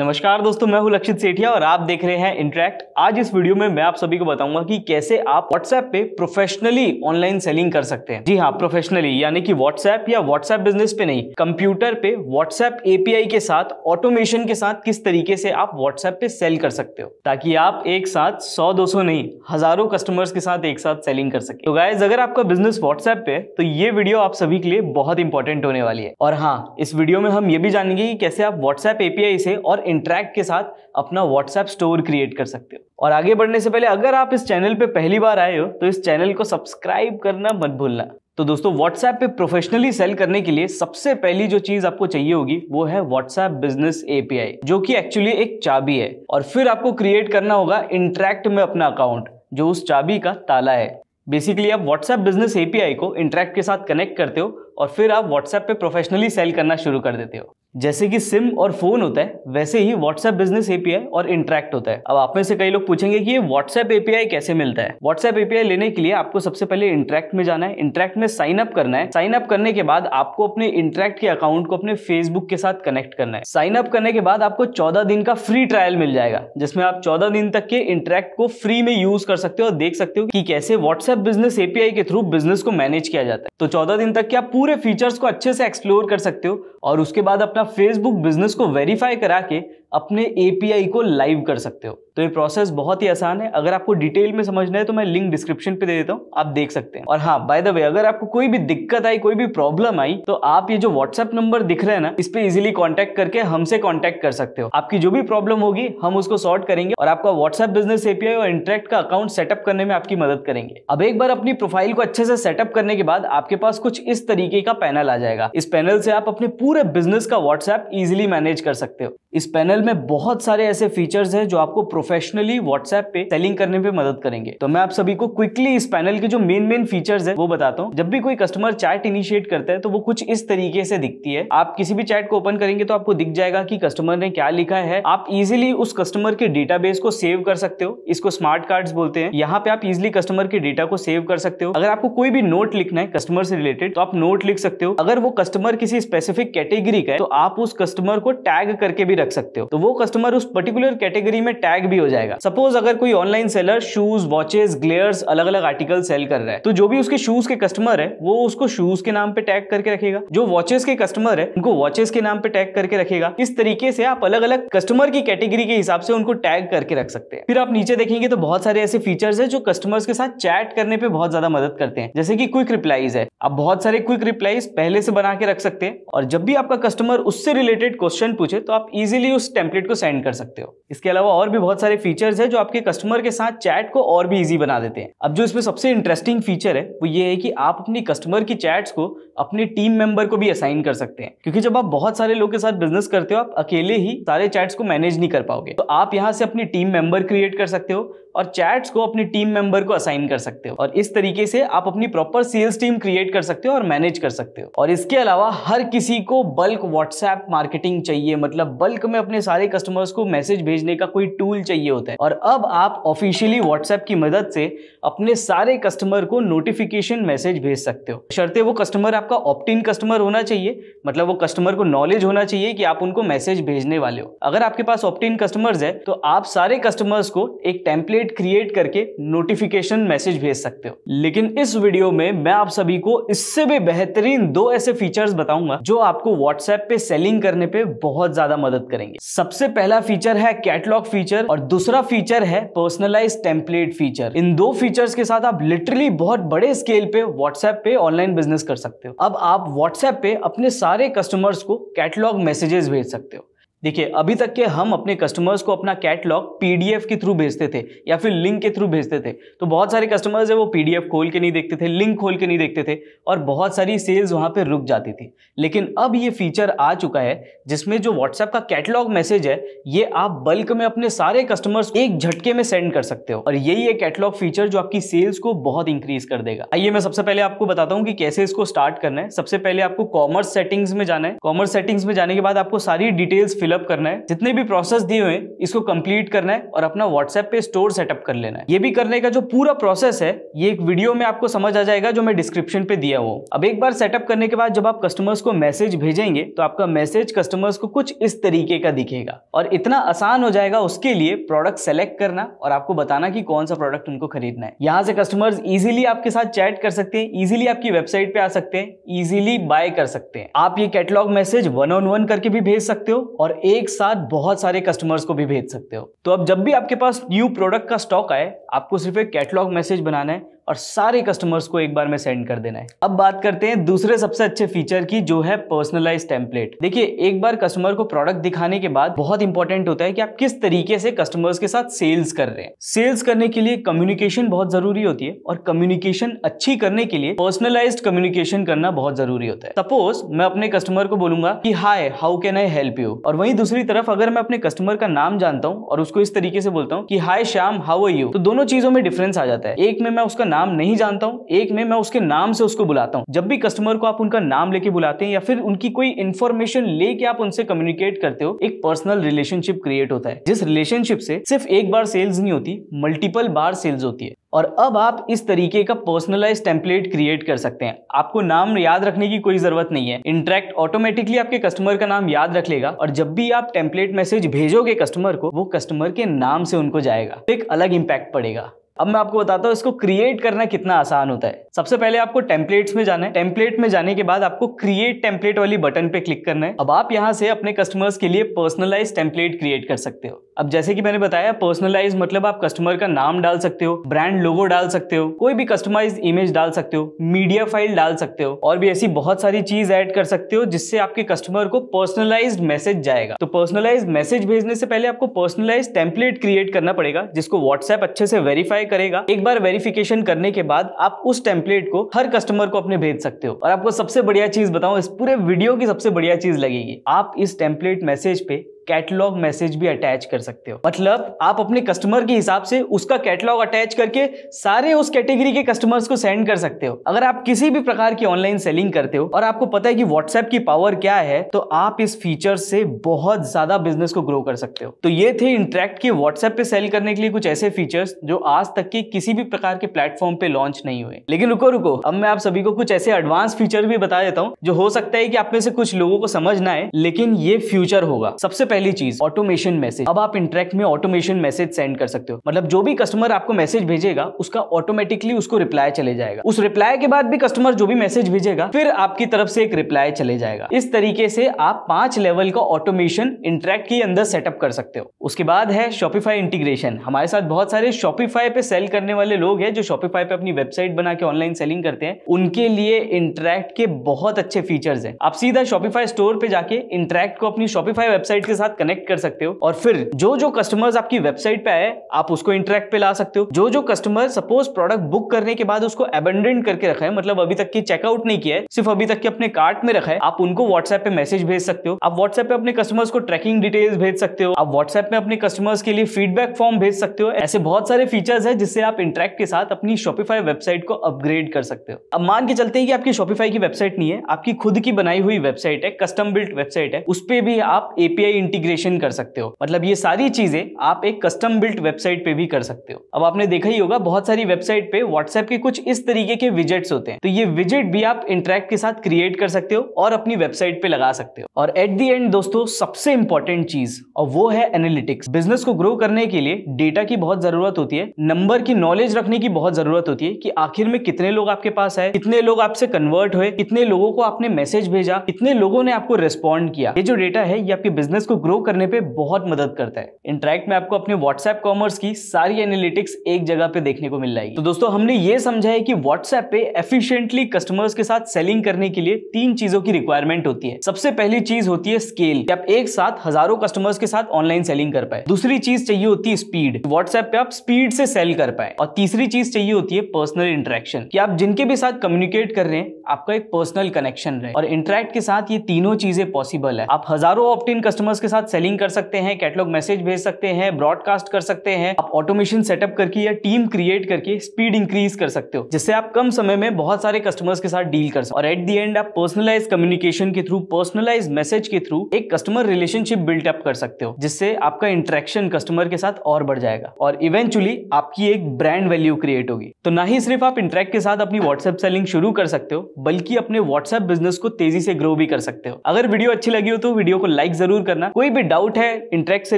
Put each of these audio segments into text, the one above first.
नमस्कार दोस्तों मैं हूं लक्षित सेठिया और आप देख रहे हैं इंटरेक्ट आज इस वीडियो में मैं आप सभी को बताऊंगा कि कैसे आप व्हाट्सएप पे प्रोफेशनली ऑनलाइन सेलिंग कर सकते हैं जी हाँ प्रोफेशनली यानी कि व्हाट्सएप या व्हाट्सएप बिजनेस पे नहीं कंप्यूटर पे व्हाट्सएप एपीआई के साथ ऑटोमेशन के साथ किस तरीके से आप व्हाट्सएप पे सेल कर सकते हो ताकि आप एक साथ सौ दो सौ नहीं हजारों कस्टमर्स के साथ एक साथ सेलिंग कर सके तो गायज अगर आपका बिजनेस व्हाट्सएप पे तो ये वीडियो आप सभी के लिए बहुत इंपॉर्टेंट होने वाली है और हाँ इस वीडियो में हम ये भी जानेंगे कि कैसे आप व्हाट्सएप एपीआई से और इंट्रैक्ट के साथ अपना व्हाट्सएप स्टोर क्रिएट कर सकते हो और आगे बढ़ने से पहले अगर आप इस चैनल पे पहली बार आए हो तो इस चैनल को सब्सक्राइब करना मत भूलना तो दोस्तों व्हाट्सएप पे प्रोफेशनली सेल करने के लिए सबसे पहली जो चीज आपको चाहिए होगी वो है व्हाट्सएप बिजनेस एपीआई जो कि एक्चुअली एक चाबी है और फिर आपको क्रिएट करना होगा इंट्रैक्ट में अपना अकाउंट जो उस चाबी का ताला है बेसिकली आप व्हाट्सएप बिजनेस एपीआई को इंट्रैक्ट के साथ कनेक्ट करते हो और फिर आप व्हाट्सएप पे प्रोफेशनली सेल करना शुरू कर देते हो जैसे कि सिम और फोन होता है वैसे ही व्हाट्सएप बिजनेस एपीआई और इंटरेक्ट होता है अब आप में से कई लोग पूछेंगे कि ये व्हाट्सएप एपीआई कैसे मिलता है व्हाट्सएप एपीआई लेने के लिए आपको सबसे पहले इंटरेक्ट में जाना है इंटरेक्ट में साइन अप करना है साइन अप करने के बाद आपको अपने इंटरेक्ट के अकाउंट को अपने फेसबुक के साथ कनेक्ट करना है साइन अप करने के बाद आपको चौदह दिन का फ्री ट्रायल मिल जाएगा जिसमें आप चौदह दिन तक के इंटरेक्ट को फ्री में यूज कर सकते हो और देख सकते हो कि कैसे व्हाट्सएप बिजनेस एपीआई के थ्रू बिजनेस को मैनेज किया जाता है तो चौदह दिन तक के आप पूरे फीचर्स को अच्छे से एक्सप्लोर कर सकते हो और उसके बाद अपना अपना फेसबुक बिजनेस को वेरीफाई करा के अपने एपीआई को लाइव कर सकते हो तो ये प्रोसेस बहुत ही आसान है अगर आपको डिटेल में समझना है तो मैं लिंक डिस्क्रिप्शन पे दे देता हूँ आप देख सकते हैं और हाँ बाय द वे अगर आपको कोई भी दिक्कत आई कोई भी प्रॉब्लम आई तो आप ये जो व्हाट्सएप नंबर दिख रहा है ना इस पर इजिली कॉन्टेक्ट करके हमसे कॉन्टैक्ट कर सकते हो आपकी जो भी प्रॉब्लम होगी हम उसको सॉल्व करेंगे और आपका व्हाट्सएप बिजनेस एपीआई और इंटरेक्ट का अकाउंट सेटअप करने में आपकी मदद करेंगे अब एक बार अपनी प्रोफाइल को अच्छे से सेटअप करने के बाद आपके पास कुछ इस तरीके का पैनल आ जाएगा इस पैनल से आप अपने पूरे बिजनेस का व्हाट्सएप इजिली मैनेज कर सकते हो इस पैनल में बहुत सारे ऐसे फीचर्स हैं जो आपको प्रोफेशनली व्हाट्सएप पे सेलिंग करने में मदद करेंगे तो मैं आप सभी को क्विकली इस पैनल के जो मेन मेन फीचर्स है वो बताता हूँ जब भी कोई कस्टमर चैट इनिशिएट करता है तो वो कुछ इस तरीके से दिखती है आप किसी भी चैट को ओपन करेंगे तो आपको दिख जाएगा की कस्टमर ने क्या लिखा है आप इजिली उस कस्टमर के डेटा को सेव कर सकते हो इसको स्मार्ट कार्ड बोलते हैं यहाँ पे आप इजिली कस्टमर के डेटा को सेव कर सकते हो अगर आपको कोई भी नोट लिखना है कस्टमर से रिलेटेड तो आप नोट लिख सकते हो अगर वो कस्टमर किसी स्पेसिफिक कैटेगरी का है तो आप उस कस्टमर को टैग करके भी रख सकते हो तो वो कस्टमर उस पर्टिकुलर कैटेगरी में टैग भी हो जाएगा सपोज अगर कोई online seller shoes watches glares अलग अलग आर्टिकल सेल कर रहा है तो जो भी उसके शूज के कस्टमर है वो उसको शूज के नाम पे टैग करके रखेगा जो वॉचेस के कस्टमर है उनको वॉचेस के नाम पे टैग करके रखेगा इस तरीके से आप अलग अलग कस्टमर की कैटेगरी के हिसाब से उनको टैग करके रख सकते हैं फिर आप नीचे देखेंगे तो बहुत सारे ऐसे फीचर्स है जो कस्टमर्स के साथ चैट करने पर बहुत ज्यादा मदद करते हैं जैसे कि क्विक रिप्लाईज है आप बहुत सारे क्विक रिप्लाईज पहले से बना के रख सकते हैं और जब भी आपका कस्टमर उससे रिलेटेड क्वेश्चन पूछे तो आप इजी इजीली उस टेम्पलेट को सेंड कर सकते हो इसके अलावा और भी बहुत सारे फीचर्स है जो आपके कस्टमर के साथ चैट को और भी इजी बना देते हैं अब जो इसमें सबसे इंटरेस्टिंग फीचर है वो ये है कि आप अपनी कस्टमर की चैट्स को अपने टीम मेंबर को भी असाइन कर सकते हैं क्योंकि जब आप बहुत सारे लोग के साथ बिजनेस करते हो आप अकेले ही सारे चैट्स को मैनेज नहीं कर पाओगे तो आप यहाँ से अपनी टीम मेंबर क्रिएट कर सकते हो और चैट्स को अपने टीम मेंबर को असाइन कर सकते हो और इस तरीके से आप अपनी प्रॉपर सेल्स टीम क्रिएट कर सकते हो और मैनेज कर सकते हो और इसके अलावा हर किसी को बल्क व्हाट्सएप मार्केटिंग चाहिए मतलब बल्क बल्क में अपने सारे कस्टमर्स को मैसेज भेजने का कोई टूल चाहिए होता है और अब आप ऑफिशियली व्हाट्सएप की मदद से अपने सारे कस्टमर को नोटिफिकेशन मैसेज भेज सकते हो शर्ते वो कस्टमर आपका ऑप्टिन कस्टमर होना चाहिए मतलब वो कस्टमर को नॉलेज होना चाहिए कि आप उनको मैसेज भेजने वाले हो अगर आपके पास ऑप्टिन कस्टमर्स है तो आप सारे कस्टमर्स को एक टेम्पलेट क्रिएट करके नोटिफिकेशन मैसेज भेज सकते हो लेकिन इस वीडियो में मैं आप सभी को इससे भी बेहतरीन दो ऐसे फीचर्स बताऊंगा जो आपको व्हाट्सएप पे सेलिंग करने पे बहुत ज्यादा मदद करेंगे सबसे पहला फीचर है कैटलॉग फीचर और दूसरा फीचर है पर्सनलाइज टेम्पलेट फीचर इन दो फीचर्स के साथ आप लिटरली बहुत बड़े स्केल पे व्हाट्सएप पे ऑनलाइन बिजनेस कर सकते हो अब आप व्हाट्सएप पे अपने सारे कस्टमर्स को कैटलॉग मैसेजेस भेज सकते हो देखिए अभी तक के हम अपने कस्टमर्स को अपना कैटलॉग पीडीएफ के थ्रू भेजते थे या फिर लिंक के थ्रू भेजते थे तो बहुत सारे कस्टमर्स है वो पीडीएफ खोल के नहीं देखते थे लिंक खोल के नहीं देखते थे और बहुत सारी सेल्स वहाँ पर रुक जाती थी लेकिन अब ये फीचर आ चुका है जिसमें जो व्हाट्सएप का कैटलॉग मैसेज है ये आप बल्क में अपने सारे कस्टमर्स एक झटके में सेंड कर सकते हो और यही है कैटलॉग फीचर जो आपकी सेल्स को बहुत इंक्रीज कर देगा आइए मैं सबसे पहले आपको बताता हूँ कि कैसे इसको स्टार्ट करना है सबसे पहले आपको कॉमर्स सेटिंग्स में जाना है कॉमर्स सेटिंग्स में जाने के बाद आपको सारी डिटेल्स फिल फिलअप करना है जितने भी प्रोसेस दिए हुए इसको कंप्लीट करना है और अपना व्हाट्सएप पे स्टोर सेटअप कर लेना है ये भी करने का जो पूरा प्रोसेस है ये एक वीडियो में आपको समझ आ जाएगा जो मैं डिस्क्रिप्शन पे दिया हुआ अब एक बार सेटअप करने के बाद जब आप कस्टमर्स को मैसेज भेजेंगे तो आपका मैसेज कस्टमर्स को कुछ इस तरीके का दिखेगा और इतना आसान हो जाएगा उसके लिए प्रोडक्ट सेलेक्ट करना और आपको बताना की कौन सा प्रोडक्ट उनको खरीदना है यहाँ से कस्टमर्स इजिली आपके साथ चैट कर सकते हैं इजिली आपकी वेबसाइट पे आ सकते हैं इजिली बाय कर सकते हैं आप ये catalogue message one on one करके भी भेज सकते हो और एक साथ बहुत सारे कस्टमर्स को भी भेज सकते हो तो अब जब भी आपके पास न्यू प्रोडक्ट का स्टॉक आए आपको सिर्फ एक कैटलॉग मैसेज बनाना है और सारे कस्टमर्स को एक बार में सेंड कर देना है अब बात करते हैं दूसरे सबसे अच्छे फीचर की जो है पर्सनलाइज टेम्पलेट देखिए एक बार कस्टमर को प्रोडक्ट दिखाने के बाद बहुत इंपॉर्टेंट होता है कि आप किस तरीके से कस्टमर्स के साथ सेल्स कर रहे हैं सेल्स करने के लिए कम्युनिकेशन बहुत जरूरी होती है और कम्युनिकेशन अच्छी करने के लिए पर्सनलाइज कम्युनिकेशन करना बहुत जरूरी होता है सपोज मैं अपने कस्टमर को बोलूंगा कि hi how can I help you और वहीं दूसरी तरफ अगर मैं अपने कस्टमर का नाम जानता हूँ और उसको इस तरीके से बोलता हूँ कि hi Shyam how are you तो दोनों चीजों में डिफरेंस आ जाता है एक में मैं उसका नाम नाम नहीं जानता हूँ एक में मैं उसके नाम से उसको बुलाता हूँ जब भी कस्टमर को आप उनका नाम लेके बुलाते हैं या फिर उनकी कोई इन्फॉर्मेशन लेके आप उनसे कम्युनिकेट करते हो एक पर्सनल रिलेशनशिप क्रिएट होता है जिस रिलेशनशिप से सिर्फ एक बार सेल्स नहीं होती मल्टीपल बार सेल्स होती है और अब आप इस तरीके का पर्सनलाइज टेम्पलेट क्रिएट कर सकते हैं आपको नाम याद रखने की कोई जरूरत नहीं है इंटरेक्ट ऑटोमेटिकली आपके कस्टमर का नाम याद रख लेगा और जब भी आप टेम्पलेट मैसेज भेजोगे कस्टमर को वो कस्टमर के नाम से उनको जाएगा एक अलग इम्पैक्ट पड़ेगा अब मैं आपको बताता हूँ इसको क्रिएट करना कितना आसान होता है सबसे पहले आपको टेम्पलेट्स में जाना है टेम्पलेट में जाने के बाद आपको क्रिएट टेम्पलेट वाली बटन पे क्लिक करना है अब आप यहाँ से अपने कस्टमर्स के लिए पर्सनलाइज टेम्पलेट क्रिएट कर सकते हो अब जैसे कि मैंने बताया पर्सनलाइज मतलब आप कस्टमर का नाम डाल सकते हो ब्रांड लोगो डाल सकते हो कोई भी कस्टमाइज इमेज डाल सकते हो मीडिया फाइल डाल सकते हो और भी ऐसी बहुत सारी चीज ऐड कर सकते हो जिससे आपके कस्टमर को पर्सनलाइज मैसेज जाएगा तो पर्सनलाइज मैसेज भेजने से पहले आपको पर्सनलाइज टेम्पलेट क्रिएट करना पड़ेगा जिसको व्हाट्सएप अच्छे से वेरीफाई वेरीफाई करेगा एक बार वेरिफिकेशन करने के बाद आप उस टेम्पलेट को हर कस्टमर को अपने भेज सकते हो और आपको सबसे बढ़िया चीज बताऊं इस पूरे वीडियो की सबसे बढ़िया चीज लगेगी आप इस टेम्पलेट मैसेज पे कैटलॉग मैसेज भी अटैच कर सकते हो मतलब आप अपने कस्टमर के हिसाब से उसका कैटलॉग अटैच करके सारे उस कैटेगरी के कस्टमर्स को सेंड कर सकते हो अगर आप किसी भी प्रकार की ऑनलाइन सेलिंग करते हो और आपको पता है कि व्हाट्सएप की पावर क्या है तो आप इस फीचर से बहुत ज्यादा बिजनेस को ग्रो कर सकते हो तो ये थे इंट्रैक्ट के व्हाट्सएप पे सेल करने के लिए कुछ ऐसे फीचर्स जो आज तक के किसी भी प्रकार के प्लेटफॉर्म पे लॉन्च नहीं हुए लेकिन रुको रुको अब मैं आप सभी को कुछ ऐसे एडवांस फीचर भी बता देता हूँ जो हो सकता है कि आप में से कुछ लोगों को समझ ना आए लेकिन ये फ्यूचर होगा सबसे पहली चीज ऑटोमेशन मैसेज अब आप इंटरेक्ट में ऑटोमेशन मैसेज सेंड कर सकते हो मतलब जो भी कस्टमर आपको मैसेज भेजेगा उसका ऑटोमेटिकली उसको रिप्लाई चले जाएगा उस रिप्लाई के बाद भी कस्टमर जो भी मैसेज भेजेगा फिर आपकी तरफ से एक रिप्लाई चले जाएगा इस तरीके से आप पांच लेवल का ऑटोमेशन इंटरेक्ट के अंदर सेटअप कर सकते हो उसके बाद है शॉपिफाई इंटीग्रेशन हमारे साथ बहुत सारे शॉपिफाई पे सेल करने वाले लोग हैं जो शॉपिफाई पे अपनी वेबसाइट बना के ऑनलाइन सेलिंग करते हैं उनके लिए इंटरेक्ट के बहुत अच्छे फीचर्स हैं आप सीधा शॉपिफाई स्टोर पे जाके इंटरेक्ट को अपनी शॉपिफाई वेबसाइट के साथ कनेक्ट कर सकते हो और फिर जो जो कस्टमर्स आपकी वेबसाइट पे आए आप उसको इंटरेक्ट पे ला सकते हो जो जो कस्टमर सपोज प्रोडक्ट बुक करने के बाद उसको एबेंडेंट करके रखा है मतलब अभी तक की चेकआउट नहीं किया है सिर्फ अभी तक के अपने कार्ट में रखा है आप उनको व्हाट्सएप पे मैसेज भेज सकते हो आप व्हाट्सएप पे अपने कस्टमर्स को ट्रैकिंग डिटेल्स भेज सकते हो आप व्हाट्सएप में अपने कस्टमर्स के लिए फीडबैक फॉर्म भेज सकते हो ऐसे बहुत सारे फीचर्स है जिससे आप इंटरेक्ट के साथ अपनी शॉपिफाई वेबसाइट को अपग्रेड कर सकते हो अब मान के चलते हैं कि आपकी शॉपिफाई की वेबसाइट नहीं है आपकी खुद की बनाई हुई वेबसाइट है कस्टम बिल्ट वेबसाइट है उस पर भी आप एपीआई इंटीग्रेशन कर सकते हो मतलब ये सारी चीजें आप एक कस्टम बिल्ट वेबसाइट पे भी कर सकते हो अब आपने देखा ही होगा बहुत सारी वेबसाइट पे व्हाट्सएप के कुछ इस तरीके के विजेट्स होते हैं तो ये विजेट भी आप इंटरेक्ट के साथ क्रिएट कर सकते हो और अपनी वेबसाइट पे लगा सकते हो और एट दी एंड दोस्तों सबसे इंपॉर्टेंट चीज और वो है एनालिटिक्स बिजनेस को ग्रो करने के लिए डेटा की बहुत जरूरत होती है नंबर की नॉलेज रखने की बहुत जरूरत होती है कि आखिर में कितने लोग आपके पास आए कितने लोग आपसे कन्वर्ट हुए कितने लोगों को आपने मैसेज भेजा कितने लोगों ने आपको रिस्पॉन्ड किया ये जो डेटा है ये आपके बिजनेस को ग्रो करने पे बहुत मदद करता है इंटरेक्ट में आपको अपने व्हाट्सएप कॉमर्स की सारी एनालिटिक्स एक जगह पे देखने को मिल जाएगी तो दोस्तों हमने ये समझा है कि व्हाट्सएप पे एफिशिएंटली कस्टमर्स के साथ सेलिंग करने के लिए तीन चीजों की रिक्वायरमेंट होती है सबसे पहली चीज होती है स्केल कि आप एक साथ हजारों कस्टमर्स के साथ ऑनलाइन सेलिंग कर पाए दूसरी चीज चाहिए होती है स्पीड व्हाट्सएप पे आप स्पीड से सेल कर पाए और तीसरी चीज चाहिए होती है पर्सनल इंटरेक्शन कि आप जिनके भी साथ कम्युनिकेट कर रहे हैं आपका एक पर्सनल कनेक्शन रहे और इंटरेक्ट के साथ ये तीनों चीजें पॉसिबल है आप हजारों ऑप्टिन कस्टमर्स के साथ सेलिंग कर सकते हैं कैटलॉग मैसेज भेज सकते हैं ब्रॉडकास्ट कर सकते हैं आप ऑटोमेशन सेटअप करके या टीम क्रिएट करके स्पीड इंक्रीज कर सकते हो जिससे आप कम समय में बहुत सारे कस्टमर्स के साथ डील कर सकते और एट दी एंड आप पर्सनलाइज कम्युनिकेशन के थ्रू पर्सनलाइज मैसेज के थ्रू एक कस्टमर रिलेशनशिप बिल्टअअप कर सकते हो जिससे आपका इंटरेक्शन कस्टमर के साथ और बढ़ जाएगा और इवेंचुअली आपकी एक ब्रांड वैल्यू क्रिएट होगी तो ना ही सिर्फ आप इंटरेक्ट के साथ अपनी व्हाट्सएप सेलिंग शुरू कर सकते हो बल्कि अपने व्हाट्सएप बिजनेस को तेजी से ग्रो भी कर सकते हो अगर वीडियो अच्छी लगी हो तो वीडियो को लाइक जरूर करना कोई भी डाउट है इंटरेक्ट से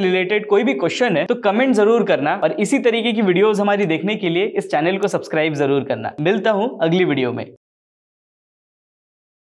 रिलेटेड कोई भी क्वेश्चन है तो कमेंट जरूर करना और इसी तरीके की वीडियोज हमारी देखने के लिए इस चैनल को सब्सक्राइब जरूर करना मिलता हूँ अगली वीडियो में